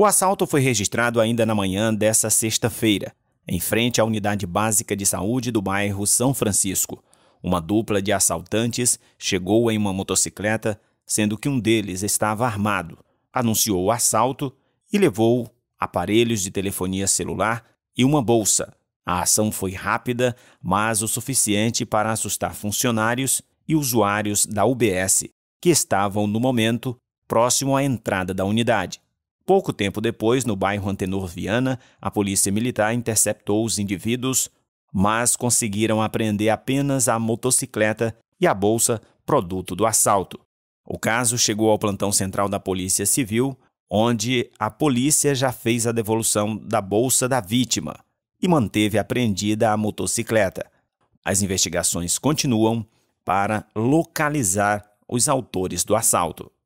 O assalto foi registrado ainda na manhã dessa sexta-feira, em frente à unidade básica de saúde do bairro São Francisco. Uma dupla de assaltantes chegou em uma motocicleta, sendo que um deles estava armado, anunciou o assalto e levou aparelhos de telefonia celular e uma bolsa. A ação foi rápida, mas o suficiente para assustar funcionários e usuários da UBS, que estavam no momento próximo à entrada da unidade. Pouco tempo depois, no bairro Antenor Viana, a polícia militar interceptou os indivíduos, mas conseguiram apreender apenas a motocicleta e a bolsa, produto do assalto. O caso chegou ao plantão central da Polícia Civil, onde a polícia já fez a devolução da bolsa da vítima e manteve apreendida a motocicleta. As investigações continuam para localizar os autores do assalto.